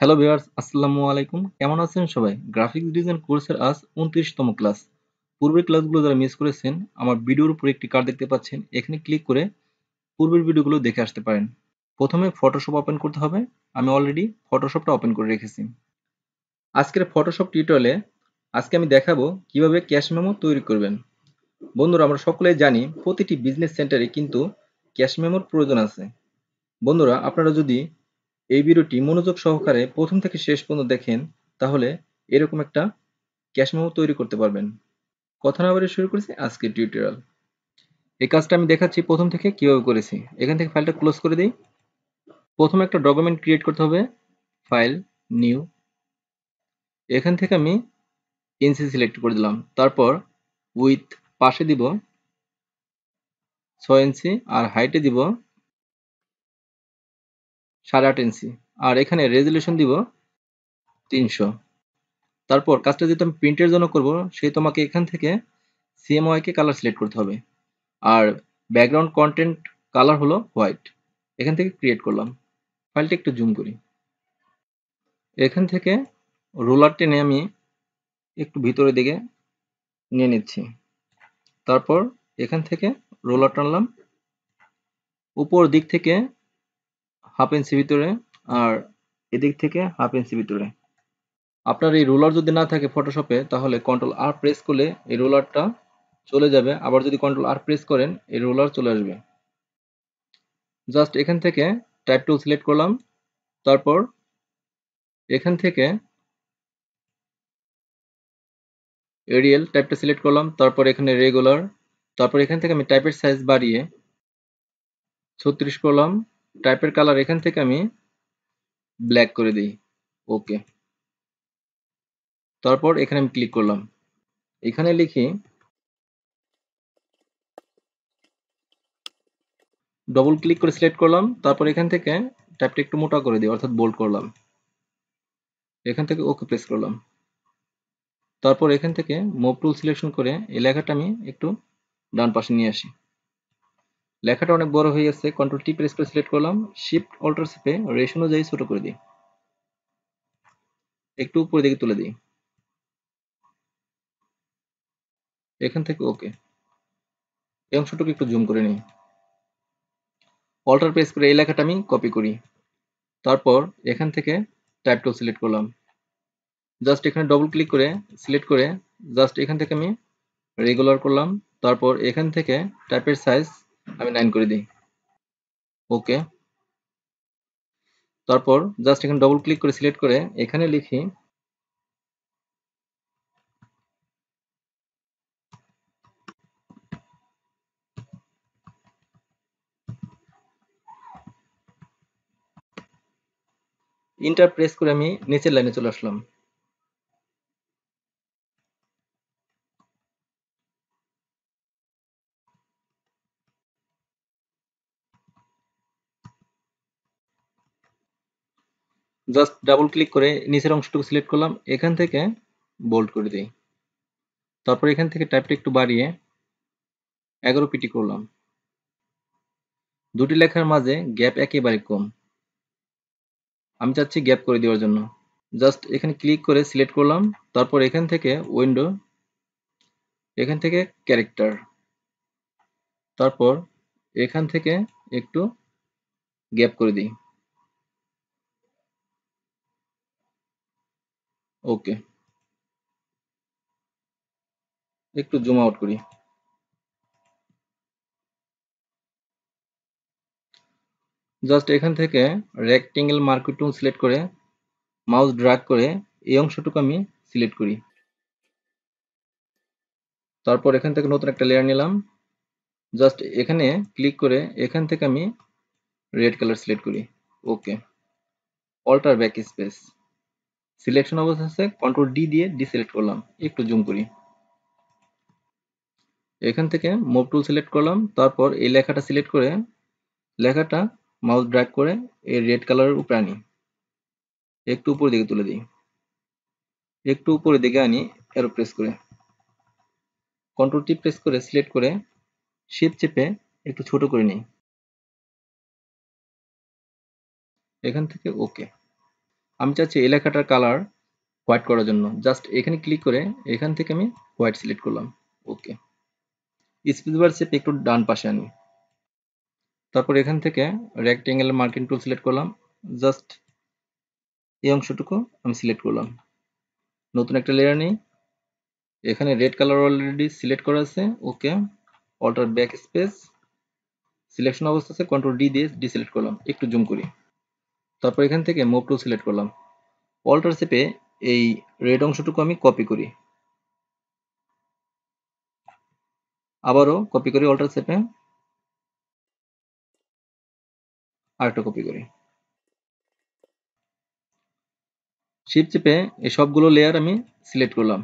hello viewers আসসালামু আলাইকুম কেমন আছেন সবাই গ্রাফিক্স ডিজাইন কোর্সের আজ উনত্রিশতম ক্লাস পূর্বের ক্লাসগুলো যারা মিস করেছেন আমার ভিডিওর উপর একটি কার্ড দেখতে পাচ্ছেন এখানে ক্লিক করে পূর্বের ভিডিওগুলো দেখে আসতে পারেন প্রথমে ফটোশপ ওপেন করতে হবে আমি অলরেডি ফটোশপটা ওপেন করে রেখেছি আজকের ফটোশপ টিউটোরিয়ালে আজকে আমি দেখাবো কিভাবে ক্যাশ মেমো তৈরি করবেন বন্ধুরা আমরা সকলে জানি প্রতিটি বিজনেস সেন্টারে কিন্তু ক্যাশ মেমোর প্রয়োজন আছে বন্ধুরা আপনারা যদি এই ভিডিওটি মনোযোগ সহকারে প্রথম থেকে শেষ পর্যন্ত দেখেন তাহলে এরকম একটা ক্যাশ মেমো তৈরি করতে পারবেন কথা না বাড়িয়ে শুরু করেছি আজকের টিউটোরিয়াল এই কাজটা আমি দেখাচ্ছি প্রথম থেকে কীভাবে করেছি এখান থেকে ফাইলটা ক্লোজ করে দিই প্রথমে একটা ডকুমেন্ট ক্রিয়েট করতে হবে ফাইল নিউ এখান থেকে আমি এনসি সিলেক্ট করে দিলাম তারপর উইথ পাশে দিব ছয় ইঞ্চি আর হাইটে দিব সাড়ে আট ইঞ্চি আর এখানে রেজলিউশন দিব তিনশো তারপর কাজটা যেহেতু আমি প্রিন্টের জন্য করব সে তোমাকে এখান থেকে সিএমওয়াইকে কালার সিলেক্ট করতে হবে আর ব্যাকগ্রাউন্ড কন্টেন্ট কালার হলো হোয়াইট এখান থেকে ক্রিয়েট করলাম ফাইলটা একটু জুম করি এখান থেকে রোলার টেনে আমি একটু ভিতরের দিকে নিয়ে নিচ্ছি তারপর এখান থেকে রোলার টানলাম উপর দিক থেকে হাফ ইঞ্চি ভিতরে আর এদিক থেকে হাফ ইঞ্চি ভিতরে আপনার এই রোলার যদি না থাকে ফটোশপে তাহলে কন্ট্রোল আর প্রেস করলে এই রোলারটা চলে যাবে আবার যদি কন্ট্রোল আর প্রেস করেন এই রোলার চলে আসবে জাস্ট এখান থেকে টাইপ টুল সিলেক্ট করলাম তারপর এখান থেকে এরিয়াল টাইপটা সিলেক্ট করলাম তারপর এখানে রেগুলার তারপর এখান থেকে আমি টাইপের সাইজ বাড়িয়ে ছত্রিশ করলাম টাইপের কালার এখান থেকে আমি ব্ল্যাক করে দিই ওকে তারপর এখানে আমি ক্লিক করলাম এখানে লিখি ডবল ক্লিক করে সিলেক্ট করলাম তারপর এখান থেকে টাইপটা একটু মোটা করে দিই অর্থাৎ বোল্ড করলাম এখান থেকে ওকে প্রেস করলাম তারপর এখান থেকে মোব টুল সিলেকশন করে এই লেখাটা আমি একটু ডান পাশে নিয়ে আসি লেখাটা অনেক বড় হয়ে গেছে কন্ট্রোল টি প্রেস করে সিলেক্ট করলাম শিফট অল্টার চেপে রেশ অনুযায়ী ছোট করে দিই একটু উপরে দিকে তুলে দিই এখান থেকে ওকে এই অংশটুকু একটু জুম করে নিই অল্টার প্রেস করে এই লেখাটা আমি কপি করি তারপর এখান থেকে টাইপ টু সিলেক্ট করলাম জাস্ট এখানে ডবল ক্লিক করে সিলেক্ট করে জাস্ট এখান থেকে আমি রেগুলার করলাম তারপর এখান থেকে টাইপের সাইজ আমি নাইন করে দিই ওকে তারপর জাস্ট এখানে ডবল ক্লিক করে সিলেক্ট করে এখানে লিখি ইন্টার প্রেস করে আমি নিচের লাইনে চলে আসলাম জাস্ট ডাবল ক্লিক করে নিচের অংশটুকু সিলেক্ট করলাম এখান থেকে বোল্ড করে দিই তারপর এখান থেকে টাইপটা একটু বাড়িয়ে এগারো পিটি করলাম দুটি লেখার মাঝে গ্যাপ একেবারে কম আমি চাচ্ছি গ্যাপ করে দেওয়ার জন্য জাস্ট এখানে ক্লিক করে সিলেক্ট করলাম তারপর এখান থেকে উইন্ডো এখান থেকে ক্যারেক্টার তারপর এখান থেকে একটু গ্যাপ করে দিই ওকে একটু জুম আউট করি জাস্ট এখান থেকে রেক্টেঙ্গেল মার্কেট সিলেক্ট করে মাউস ড্রাগ করে এই অংশটুকু আমি সিলেক্ট করি তারপর এখান থেকে নতুন একটা লেয়ার নিলাম জাস্ট এখানে ক্লিক করে এখান থেকে আমি রেড কালার সিলেক্ট করি okay alter back space selection অবস্থা আছে কন্ট্রোল ডি দিয়ে ডিসিলেক্ট করলাম একটু জুম করি এখান থেকে মোভ টুল সিলেক্ট করলাম তারপর এই লেখাটা সিলেক্ট করে লেখাটা মাউস ড্র্যাগ করে এই রেড কালারের উপরে আনি একটু উপর দিকে তুলে দিই একটু উপরের দিকে আনি এরো প্রেস করে কন্ট্রোল টি প্রেস করে সিলেক্ট করে শেপ চেপে একটু ছোট করে নিই এখান থেকে ওকে আমি চাচ্ছি এলাকাটার কালার হোয়াইট করার জন্য জাস্ট এখানে ক্লিক করে এখান থেকে আমি হোয়াইট সিলেক্ট করলাম ওকে বার সেপ একটু ডান পাশে আনি তারপর এখান থেকে রেক্টেঙ্গেল মার্কিং টুল সিলেক্ট করলাম জাস্ট এই অংশটুকু আমি সিলেক্ট করলাম নতুন একটা লেয়ার নিই এখানে রেড কালার অলরেডি সিলেক্ট করা আছে okay alter back space selection অবস্থা আছে কন্ট্রোল ডি দিয়ে ডিসিলেক্ট করলাম একটু জুম করি তারপর এখান থেকে মুভ টু সিলেক্ট করলাম অল্টার চেপে এই রেড অংশটুকু আমি কপি করি আবারও কপি করি অল্টার চেপে আরেকটা কপি করি শিপ চেপে এই সবগুলো লেয়ার আমি সিলেক্ট করলাম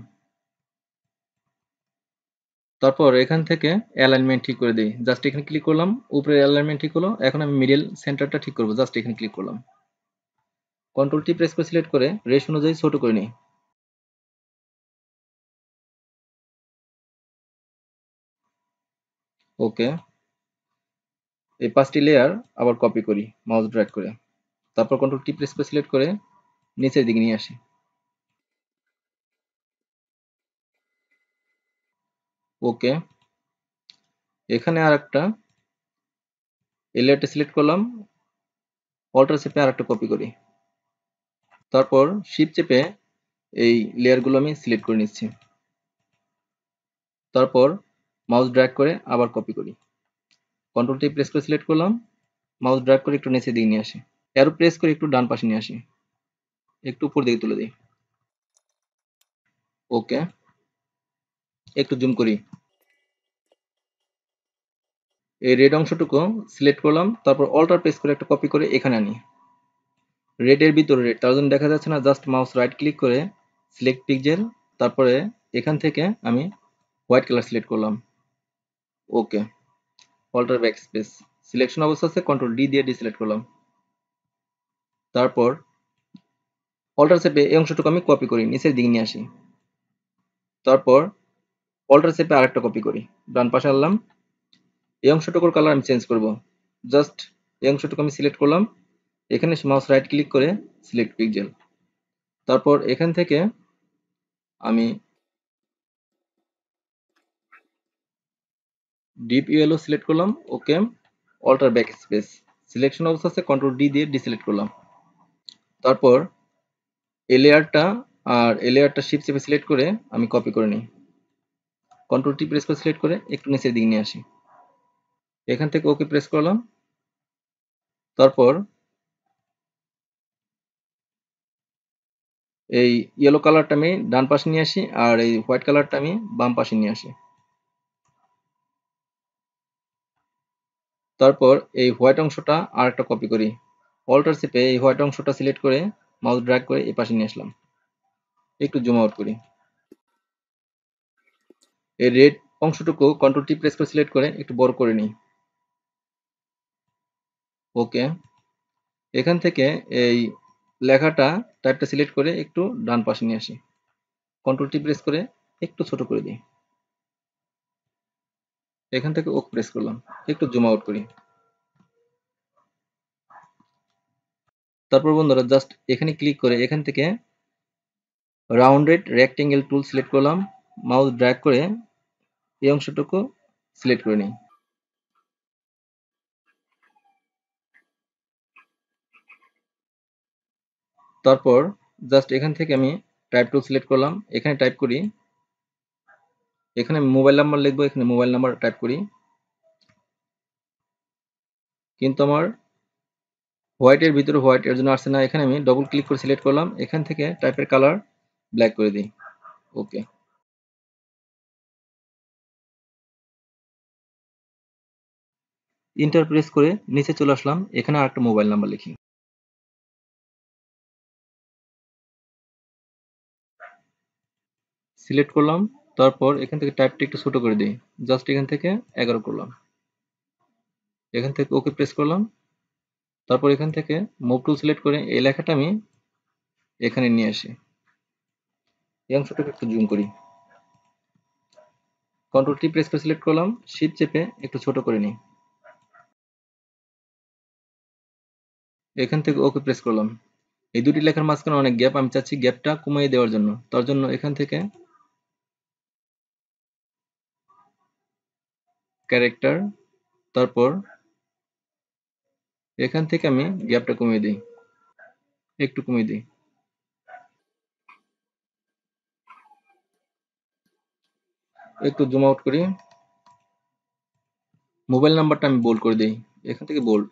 তারপর এখান থেকে অ্যালাইনমেন্ট ঠিক করে দিই জাস্ট এখানে ক্লিক করলাম উপরে অ্যালাইনমেন্ট ঠিক হলো এখন আমি মিডল সেন্টারটা ঠিক করবো জাস্ট এখানে ক্লিক করলাম কন্ট্রোল টি প্রেস করে সিলেক্ট করে রেশ অনুযায়ী ছোট করে নিই ওকে এই পাঁচটি লেয়ার আবার কপি করি মাউস ড্র্যাগ করে তারপর কন্ট্রোল টি প্রেস করে সিলেক্ট করে নিচের দিকে নিয়ে আসি ওকে এখানে আর একটা এই লেয়ারটা সিলেক্ট করলাম অল্টার সেপে আর একটা কপি করি তারপর শিপ চেপে এই লেয়ারগুলো আমি সিলেক্ট করে নিচ্ছি তারপর মাউস ড্র্যাগ করে আবার কপি করি কন্ট্রোল টি প্রেস করে সিলেক্ট করলাম মাউস ড্র্যাগ করে একটু নিচে দিয়ে নিয়ে আসি অ্যারো প্রেস করে একটু ডান পাশে নিয়ে আসি একটু উপর দিকে তুলে দিই ওকে একটু জুম করি এই রেড অংশটুকু সিলেক্ট করলাম তারপর অল্টার প্রেস করে একটা কপি করে এখানে আনি রেডের ভিতরে রেড তার জন্য দেখা যাচ্ছে না জাস্ট মাউস রাইট ক্লিক করে সিলেক্ট পিকজেল তারপরে এখান থেকে আমি হোয়াইট কালার সিলেক্ট করলাম okay alter back space selection অবস্থা আছে কন্ট্রোল ডি দিয়ে ডিসিলেক্ট করলাম তারপর অল্টার সেপে এই অংশটুকু আমি কপি করি নিচের দিকে নিয়ে আসি তারপর অল্টার সেপে আরেকটা কপি করি ডান পাশে আনলাম এই অংশটুকুর কালার আমি চেঞ্জ করব জাস্ট এই অংশটুকু আমি সিলেক্ট করলাম এখানে মাউস রাইট ক্লিক করে সিলেক্ট পিকজেল তারপর এখান থেকে আমি ডিপ ইয়েলো সিলেক্ট করলাম okay alter back space selection অবস্থা আছে কন্ট্রোল ডি দিয়ে ডিসিলেক্ট করলাম তারপর এলেয়ারটা আর এলেয়ারটা শিপ চেপে সিলেক্ট করে আমি কপি করে নিই কন্ট্রোল টি প্রেস করে সিলেক্ট করে একটু নিচের দিকে নিয়ে আসি এখান থেকে ওকে প্রেস করলাম তারপর এই ইয়েলো কালারটা আমি ডান পাশে নিয়ে আসি আর এই হোয়াইট কালারটা আমি বাম পাশে নিয়ে আসি তারপর এই হোয়াইট অংশটা আর একটা কপি করি অল্টার চেপে এই হোয়াইট অংশটা সিলেক্ট করে মাউস ড্রাগ করে এই পাশে নিয়ে আসলাম একটু জুম আউট করি এই রেড অংশটুকু কন্ট্রোল টি প্রেস করে সিলেক্ট করে একটু বড় করে নিই ওকে এখান থেকে এই লেখাটা টাইপটা সিলেক্ট করে একটু ডান পাশে নিয়ে আসি কন্ট্রোল টি প্রেস করে একটু ছোট করে দিই এখান থেকে ওক প্রেস করলাম একটু জুম আউট করি তারপর বন্ধুরা জাস্ট এখানে ক্লিক করে এখান থেকে রাউন্ডেড রেক্টেঙ্গেল টুল সিলেক্ট করলাম মাউস ড্র্যাগ করে এই অংশটুকু সিলেক্ট করে নিই তারপর জাস্ট এখান থেকে আমি টাইপ টু সিলেক্ট করলাম এখানে টাইপ করি এখানে মোবাইল নাম্বার লিখবো এখানে মোবাইল নাম্বার টাইপ করি কিন্তু আমার হোয়াইটের ভিতরে হোয়াইট এর জন্য আসছে না এখানে আমি ডবল ক্লিক করে সিলেক্ট করলাম এখান থেকে টাইপের কালার ব্ল্যাক করে দিই ওকে ইন্টারপ্রেস করে নিচে চলে আসলাম এখানে আরেকটা মোবাইল নাম্বার লিখি সিলেক্ট করলাম তারপর এখান থেকে টাইপটা একটু ছোটো করে দিই জাস্ট এখান থেকে এগারো করলাম এখান থেকে ওকে প্রেস করলাম তারপর এখান থেকে মুভ টুল সিলেক্ট করে এই লেখাটা আমি এখানে নিয়ে আসি এই অংশটাকে একটু জুম করি কন্ট্রোল টি প্রেস করে সিলেক্ট করলাম শীত চেপে একটু ছোট করে নিই এখান থেকে ওকে প্রেস করলাম এই দুটি লেখার মাঝখানে অনেক গ্যাপ আমি চাচ্ছি গ্যাপটা কমিয়ে দেওয়ার জন্য তার জন্য এখান থেকে ক্যারেক্টার তারপর এখান থেকে আমি গ্যাপটা কমিয়ে দিই একটু কমিয়ে দিই একটু জুম আউট করি মোবাইল নাম্বারটা আমি বোল্ড করে দিই এখান থেকে বোল্ড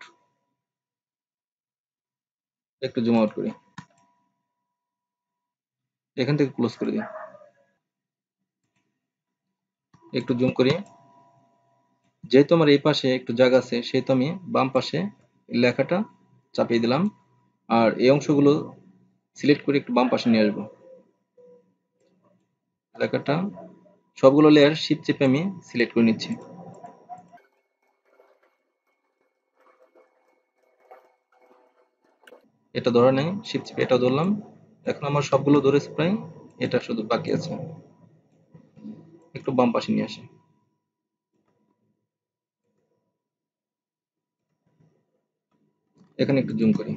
একটু জুম আউট করি এখান থেকে ক্লোজ করে দিই একটু জুম করি যেহেতু আমার এই পাশে একটু জায়গা আছে সেহেতু আমি বাম পাশে লেখাটা চাপিয়ে দিলাম আর এই অংশগুলো সিলেক্ট করে একটু বাম পাশে নিয়ে আসবো লেখাটা সবগুলো লেয়ার শীত চেপে আমি সিলেক্ট করে নিচ্ছি এটা ধরে নেই শীত চেপে এটা ধরলাম এখন আমার সবগুলো ধরেছে প্রায় এটা শুধু বাকি আছে একটু বাম পাশে নিয়ে আসি এখানে একটু জুম করি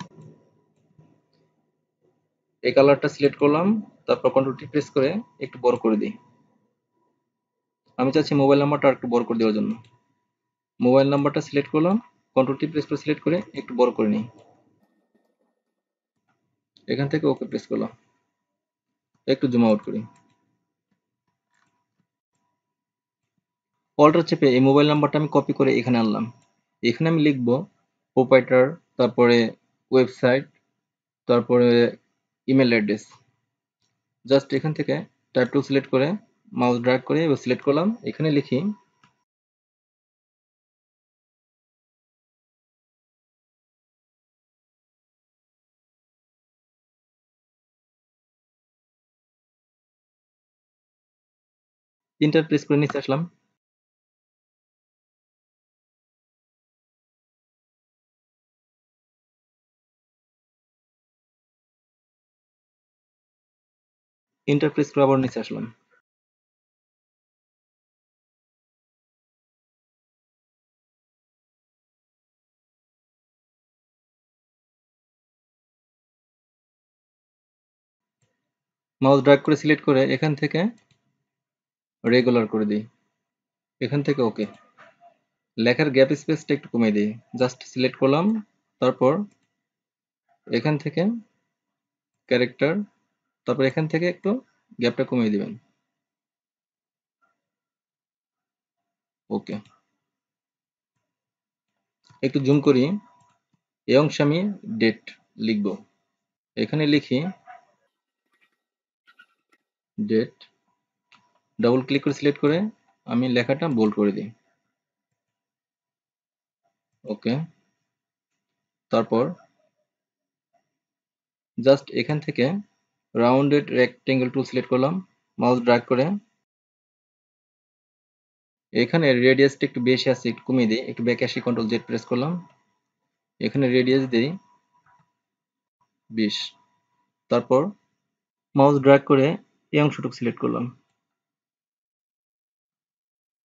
এই কালারটা সিলেক্ট করলাম তারপর কন্ট্রোলটি প্রেস করে একটু বড় করে দিই আমি চাচ্ছি মোবাইল নাম্বারটা একটু বড় করে দেওয়ার জন্য মোবাইল নাম্বারটা সিলেক্ট করলাম কন্ট্রোলটি প্রেস করে সিলেক্ট করে একটু বড় করে নিই এখান থেকে ওকে প্রেস করলাম একটু জুম আউট করি অল্টার চেপে এই মোবাইল নাম্বারটা আমি কপি করে এখানে আনলাম এখানে আমি লিখবো প্রোপাইটার তারপরে ওয়েবসাইট তারপরে ইমেল অ্যাড্রেস জাস্ট এখান থেকে টাইপ টু সিলেক্ট করে মাউস ড্রাগ করে এবার সিলেক্ট করলাম এখানে লিখি তিনটার প্রেস করে নিচে আসলাম এন্টার প্রেস নিচে আসলাম মাউস ড্রাগ করে সিলেক্ট করে এখান থেকে রেগুলার করে দিই এখান থেকে ওকে লেখার গ্যাপ স্পেসটা একটু কমিয়ে দিই জাস্ট সিলেক্ট করলাম তারপর এখান থেকে ক্যারেক্টার তারপর এখান থেকে একটু গ্যাপটা কমিয়ে দিবেন ওকে একটু জুম করি এ অংশে আমি ডেট লিখব এখানে লিখি ডেট ডাবল ক্লিক করে সিলেক্ট করে আমি লেখাটা বোল্ড করে দিই ওকে তারপর জাস্ট এখান থেকে রাউন্ডেড রেক্টেঙ্গেল টুল সিলেক্ট করলাম মাউস ড্রাগ করে এখানে রেডিয়াসটা একটু বেশি আছে একটু কমিয়ে দিই একটু ব্যাক আসি কন্ট্রোল জেড প্রেস করলাম এখানে রেডিয়াস দিই বিশ তারপর মাউস ড্রাগ করে এই অংশটুকু সিলেক্ট করলাম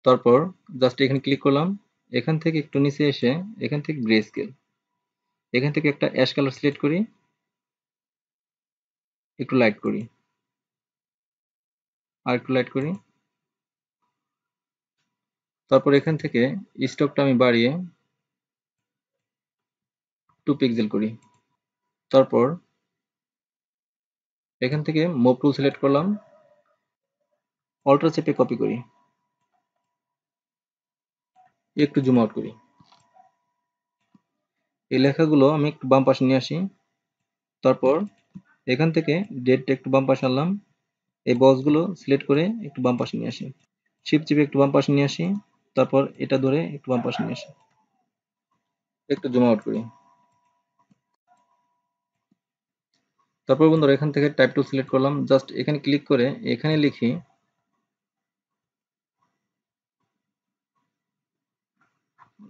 তারপর জাস্ট এখানে ক্লিক করলাম এখান থেকে একটু নিচে এসে এখান থেকে গ্রে স্কেল এখান থেকে একটা অ্যাশ কালার সিলেক্ট করি একটু লাইট করি আর একটু লাইট করি তারপর এখান থেকে স্টোভটা আমি বাড়িয়ে টু পিক্সেল করি তারপর এখান থেকে মোভ টুল সিলেক্ট করলাম অল্ট্রা চেপে কপি করি একটু জুম আউট করি এই লেখাগুলো আমি একটু বাম পাশে নিয়ে আসি তারপর এখান থেকে ডেটটা একটু বাম পাশে আনলাম এই বক্সগুলো সিলেক্ট করে একটু বাম পাশে নিয়ে আসি শিপ চিপে একটু বাম পাশে নিয়ে আসি তারপর এটা ধরে একটু বাম পাশে নিয়ে আসি একটু জুম আউট করি তারপর বন্ধুরা এখান থেকে টাইপ টু সিলেক্ট করলাম জাস্ট এখানে ক্লিক করে এখানে লিখি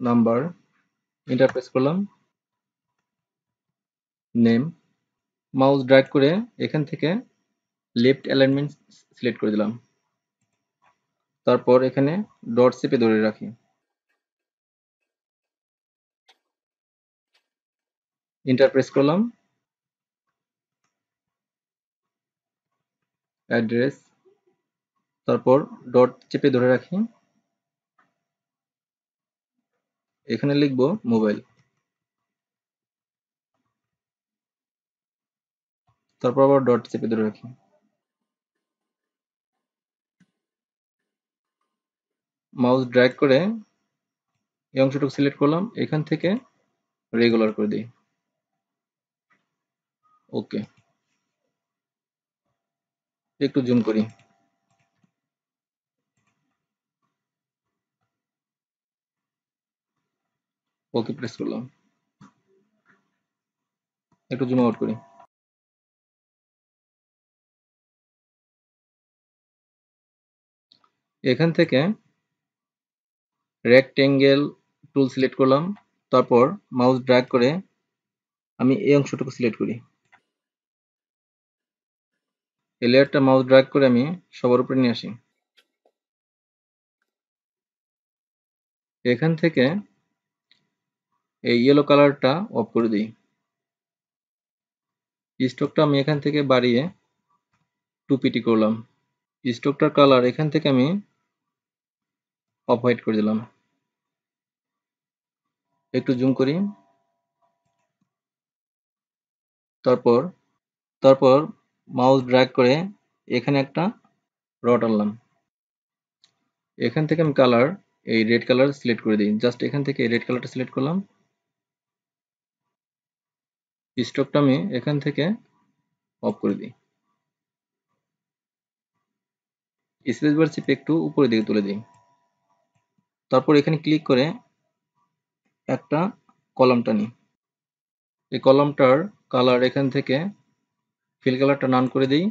নাম্বার এন্টার প্রেস করলাম নেম মাউস ড্রাইভ করে এখান থেকে লেফট অ্যালাইনমেন্ট সিলেক্ট করে দিলাম তারপর এখানে ডট চেপে ধরে রাখি ইন্টারপ্রেস করলাম অ্যাড্রেস তারপর ডট চেপে ধরে রাখি এখানে লিখব মোবাইল তারপর আবার ডট চেপে ধরে রাখি মাউস ড্র্যাগ করে এই অংশটুকু সিলেক্ট করলাম এখান থেকে রেগুলার করে দিই ওকে একটু জুম করি ওকে প্রেস করলাম একটু জুম আউট করি এখান থেকে রেক্টেঙ্গেল টুল সিলেক্ট করলাম তারপর মাউস ড্রাগ করে আমি এই অংশটুকু সিলেক্ট করি এই লেয়ারটা মাউস ড্রাগ করে আমি সবার উপরে নিয়ে আসি এখান থেকে এই ইয়েলো কালারটা অফ করে দিই স্টকটা আমি এখান থেকে বাড়িয়ে টুপিটি করলাম স্টকটার কালার এখান থেকে আমি অফ হোয়াইট করে দিলাম একটু জুম করি তারপর তারপর মাউস ড্র্যাগ করে এখানে একটা রড আনলাম এখান থেকে আমি কালার এই রেড কালার সিলেক্ট করে দিই জাস্ট এখান থেকে রেড কালারটা সিলেক্ট করলাম স্টকটা আমি এখান থেকে অফ করে দিই স্পেস বার চিপে একটু উপরের দিকে তুলে দিই তারপর এখানে ক্লিক করে একটা কলমটা নিই এই কলমটার কালার এখান থেকে ফিল কালারটা নান করে দিই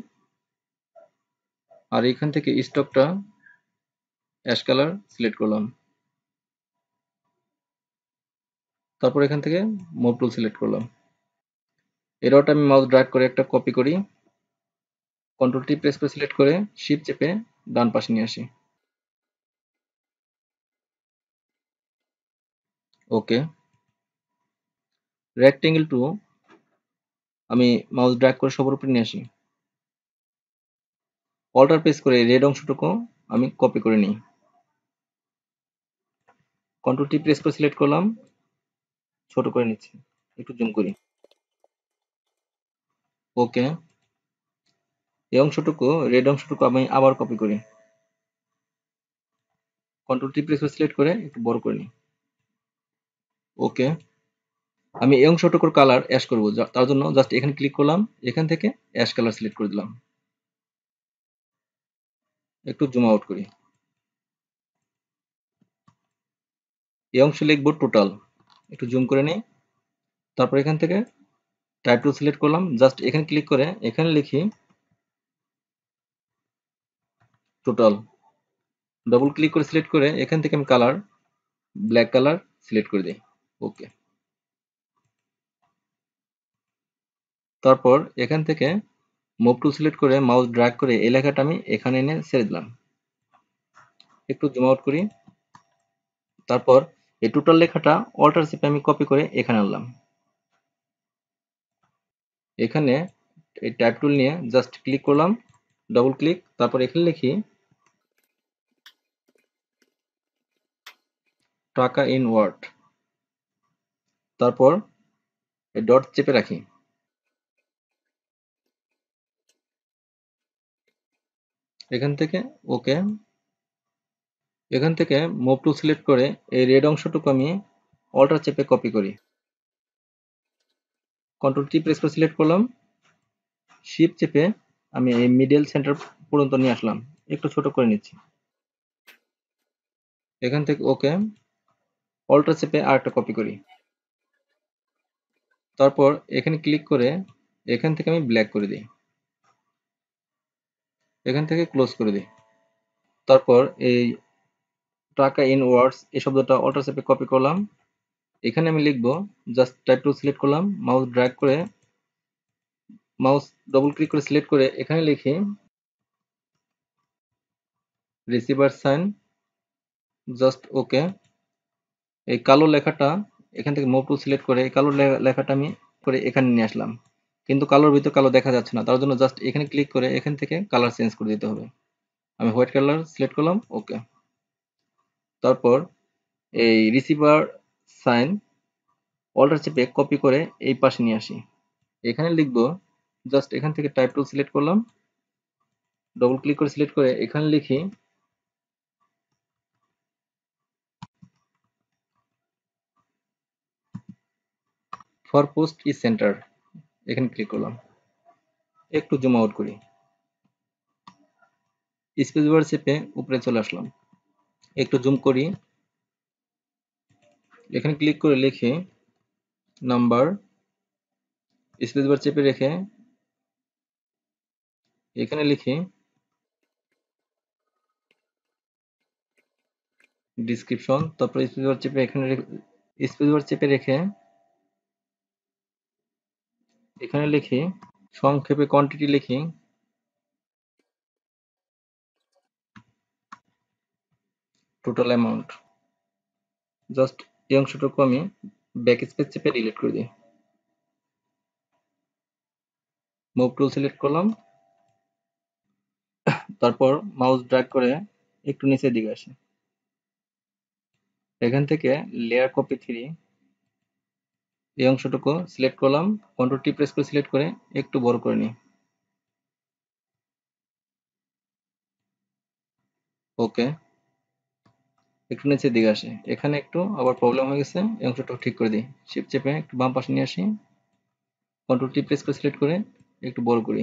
আর এখান থেকে স্টকটা অ্যাশ কালার সিলেক্ট করলাম তারপর এখান থেকে মুভ সিলেক্ট করলাম এরওটা আমি মাউস ড্রাগ করে একটা কপি করি কন্ট্রোল টি প্রেস করে সিলেক্ট করে শিপ চেপে ডান পাশে নিয়ে আসি ওকে রেক্টেঙ্গেল টু আমি মাউস ড্র্যাগ করে সবার উপরে নিয়ে আসি অল্টার পেস করে রেড অংশটুকু আমি কপি করে নিই কন্ট্রোল টি প্রেস করে সিলেক্ট করলাম ছোট করে নিচ্ছি একটু জুম করি ওকে এই অংশটুকু রেড অংশটুকু আমি আবার কপি করি কন্ট্রোল টি প্রেস করে সিলেক্ট করে একটু বড় করে নিই ওকে আমি এই অংশটুকুর কালার অ্যাশ করব তার জন্য জাস্ট এখানে ক্লিক করলাম এখান থেকে অ্যাশ কালার সিলেক্ট করে দিলাম একটু জুম আউট করি এই অংশে লিখব টোটাল একটু জুম করে নিই তারপর এখান থেকে টাইটল সিলেক্ট করলাম জাস্ট এখানে ক্লিক করে এখানে লিখি টোটাল ডবল ক্লিক করে সিলেক্ট করে এখান থেকে আমি কালার ব্ল্যাক কালার সিলেক্ট করে দিই ওকে তারপর এখান থেকে মুভ টু সিলেক্ট করে মাউস ড্র্যাগ করে এই লেখাটা আমি এখানে এনে ছেড়ে দিলাম একটু জুম আউট করি তারপর এই টোটাল লেখাটা অল্টার চেপে আমি কপি করে এখানে আনলাম এখানে এই ট্যাব টুল নিয়ে জাস্ট ক্লিক করলাম ডবল ক্লিক তারপর এখানে লিখি টাকা ইন ওয়ার্ড তারপর ডট চেপে রাখি এখান থেকে ওকে এখান থেকে মুভ টু সিলেক্ট করে এই রেড অংশটুকু আমি অল্টার চেপে কপি করি কন্ট্রোল টি প্রেস করে সিলেক্ট করলাম শিপ চেপে আমি এই মিডল সেন্টার পর্যন্ত নিয়ে আসলাম একটু ছোট করে নিচ্ছি এখান থেকে ওকে অল্টার চেপে আরেকটা কপি করি তারপর এখানে ক্লিক করে এখান থেকে আমি ব্ল্যাক করে দিই এখান থেকে ক্লোজ করে দিই তারপর এই টাকা ইন ওয়ার্ডস এই শব্দটা অল্ট্রাসেপে কপি করলাম এখানে আমি লিখব জাস্ট টাইপ টু সিলেক্ট করলাম মাউস ড্র্যাগ করে মাউস ডবল ক্লিক করে সিলেক্ট করে এখানে লিখি রিসিভার সাইন জাস্ট ওকে এই কালো লেখাটা এখান থেকে মুভ টু সিলেক্ট করে কালো লেখাটা আমি করে এখানে নিয়ে আসলাম কিন্তু কালোর ভিতর কালো দেখা যাচ্ছে না তার জন্য জাস্ট এখানে ক্লিক করে এখান থেকে কালার চেঞ্জ করে দিতে হবে আমি হোয়াইট কালার সিলেক্ট করলাম ওকে তারপর এই রিসিভার সাইন অল্টার চেপে কপি করে এই পাশে নিয়ে আসি এখানে লিখব জাস্ট এখান থেকে টাইপ টু সিলেক্ট করলাম ডবল ক্লিক করে সিলেক্ট করে এখানে লিখি ফর পোস্ট ই সেন্টার এখানে ক্লিক করলাম একটু জুম আউট করি স্পেস বার চেপে উপরে চলে আসলাম একটু জুম করি এখানে ক্লিক করে লিখি নাম্বার স্পেস বার চেপে রেখে এখানে লিখি ডিসক্রিপশন তারপর স্পেস বার চেপে এখানে স্পেস বার চেপে রেখে এখানে লিখি সংক্ষেপে কোয়ান্টিটি লিখি টোটাল অ্যামাউন্ট জাস্ট এই অংশটুকু আমি ব্যাক স্পেস চেপে ডিলিট করে দিই মুভ টুল সিলেক্ট করলাম তারপর মাউস ড্র্যাগ করে একটু নিচের দিকে আসি এখান থেকে লেয়ার কপি থ্রি এই অংশটুকু সিলেক্ট করলাম কন্ট্রোল টি প্রেস করে সিলেক্ট করে একটু বড় করে নিই ওকে একটু নিচে দিকে আসে এখানে একটু আবার প্রবলেম হয়ে গেছে এই অংশটা ঠিক করে দিই শিপ চেপে একটু বাম পাশে নিয়ে আসি কন্ট্রোল টি প্রেস করে সিলেক্ট করে একটু বড় করি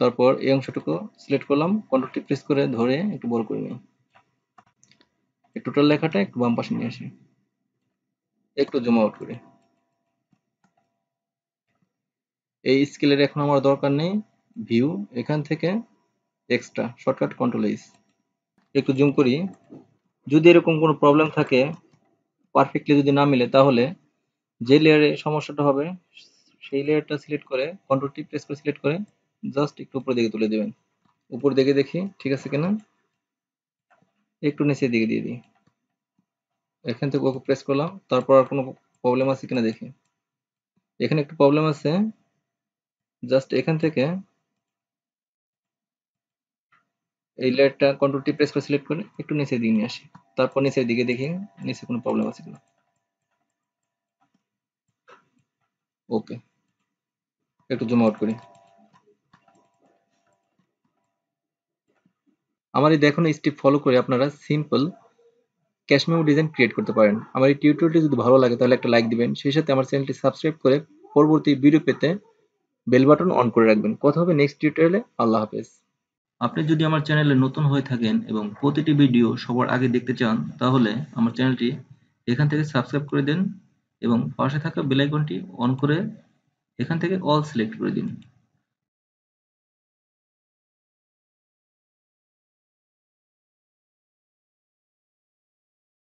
তারপর এই অংশটুকু সিলেক্ট করলাম কন্ট্রোল টি প্রেস করে ধরে একটু বড় করে নিই টোটাল লেখাটা একটু বাম পাশে নিয়ে আসি একটু জুম আউট করি এই স্কেলের এখন আমার দরকার নেই ভিউ এখান থেকে এক্সট্রা শর্টকাট কন্ট্রোল ইস একটু জুম করি যদি এরকম কোনো প্রবলেম থাকে পারফেক্টলি যদি না মিলে তাহলে যে লেয়ারে সমস্যাটা হবে সেই লেয়ারটা সিলেক্ট করে কন্ট্রোল টি প্রেস করে সিলেক্ট করে জাস্ট একটু উপর দিকে তুলে দেবেন উপর দিকে দেখি ঠিক আছে কিনা একটু নিচের দিকে দিয়ে দিই এখান থেকে ওকে প্রেস করলাম তারপর আর কোনো প্রবলেম আছে কিনা দেখি এখানে একটু প্রবলেম আছে জাস্ট এখান থেকে এই লেয়ারটা কন্ট্রোল টি প্রেস করে সিলেক্ট করে একটু নিচের দিকে নিয়ে আসি তারপর নিচের দিকে দেখি নিচে কোনো প্রবলেম আছে কিনা ওকে একটু জুম আউট করি আমার এই দেখুন স্টেপ ফলো করে আপনারা simple cash memo design create করতে পারেন আমার এই টিউটোরিয়ালটি যদি ভালো লাগে তাহলে একটা লাইক দিবেন সেই সাথে আমার চ্যানেলটি সাবস্ক্রাইব করে পরবর্তী ভিডিও পেতে বেল বাটন অন করে রাখবেন কথা হবে নেক্সট টিউটোরিয়ালে আল্লাহ হাফেজ আপনি যদি আমার চ্যানেলে নতুন হয়ে থাকেন এবং প্রতিটি ভিডিও সবার আগে দেখতে চান তাহলে আমার চ্যানেলটি এখান থেকে সাবস্ক্রাইব করে দিন এবং পাশে থাকা বেল আইকনটি অন করে এখান থেকে অল সিলেক্ট করে দিন